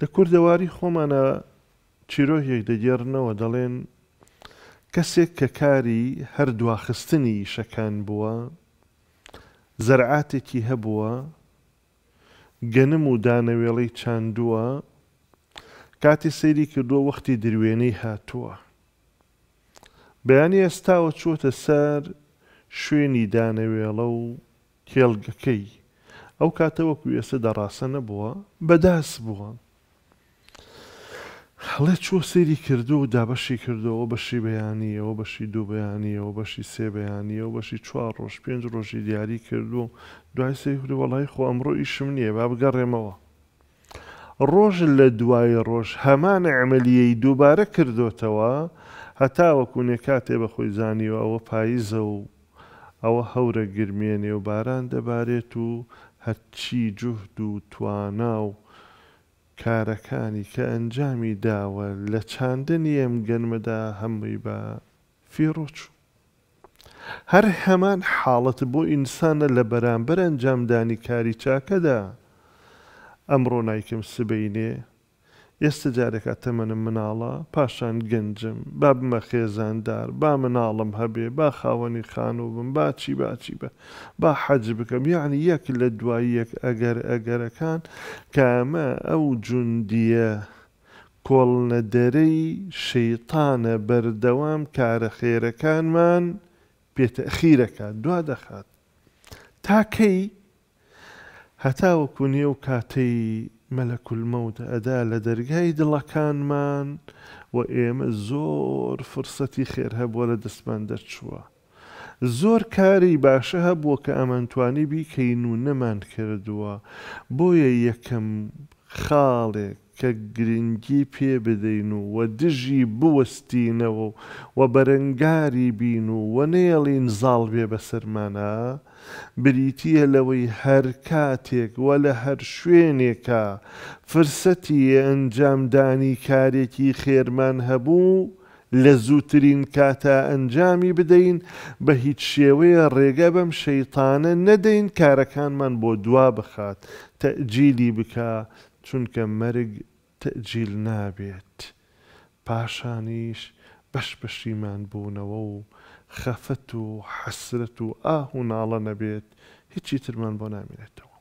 لە کوردەواری خۆمانە چیرۆهێک دەگەێڕنەوە دەڵێن کەسێک کە کاری هەردواخستنی شەکان بووە زەرعاتێکی هەبووە گەنم و دانەوێڵەی چاندووە کاتی سەیری کردووە وەختی دروێنەی هاتووە بەیانی ئێستاوە چوەتە سەر شوێنی دانەوێڵە و کێڵگەکەی ئەو کاتە وەکو ئێستا دەڕاستە نەبووە بەداس بووە هەڵێ چۆ سێری کردو و دابەشی کردەوە بەشی بەیانیەوە بەشی دوو بەیانیەوە بەشی سێ بەیانیەوە بەشی چوار ڕۆژ پێنج ڕۆژی دیاری کردو و دوای سەیری وەڵی خۆ ئەمڕۆ ئیشم نییە با بگەڕێمەوە ڕۆژ لە دوای ڕۆژ هەمانە ئەعملیەی دووبارە کردوتەوە هەتا وەکوونێ کاتێ بە خۆی زانیوە ئەوە پاییزە و ئەوە هەورە گرمێنێ و باران دەبارێت و هەرچی جوهد و توانا و کارەکانی کە ئەنجامی داوە لە چاندنی ئەم گەنمەدا هەمووی بە فیڕۆچوو هەر هەمان حاڵەت بۆ ئینسانە لە بەرامبەر ئەنجامدانی کاری چاکەدا ئەمڕۆ نیکم سبینێ ئێستا جارێکە تەمەنم مناڵە پاشان گەنجم با بمە خێزاندار با مناڵم هەبێ با خاوەنی خانوو بم باچی باچی بە با حەج بکەم یعنی یەک لە دواییەک ئەگەر ئەگەرەکان کامە ئەو جوندیە. کۆڵنەدەرەی شەیتانە بەردەوام کارە خێرەکانمان پێتەخیرەکە دوا دەخات. تاکەی هەتاوەکو نێو کاتەی مەلەکولمەوت ئەدا لە دەرگای دڵەکانمان و ئێمە زۆر فرسەتی خێر هەبووە لە دەستمان دەرچووە. زۆر کاری باشە هەبووە کە ئەمانتوانی بیکەین و نەمان کردووە بۆیە یەکەم خاڵێک کە گرنگی پێ بدەین و وە دژی بوەستینەوە و بەرەنگاری بین و وەنێڵین زاڵ بێ بەسەرمانە بریتیە لەوەی هەر کاتێک وە لە هەر شوێنێکە فرسەتی ئەنجامدانی کارێکی خێرمان هەبوو، لە زووترین کاتە ئەنجامی بدەین بە هیچ شێوەیە ڕێگە بەم شەیتانە نەدەین کارەکانمان بۆ دوا بخات تەجیلی بکە چونکە مەرگ تەجیل نابێت پاشانیش بەش بەشیمان بوونەوە و خەفەت و حەسرەت و ئاه و ناڵە نەبێت هیچی ترمان بۆ نامێنێتەوە.